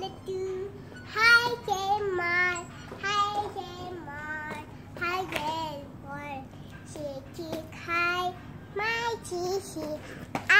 wanna do. Hi, Jamar. Hi, Jamar. Hi, Jamar. She kick My cheesy.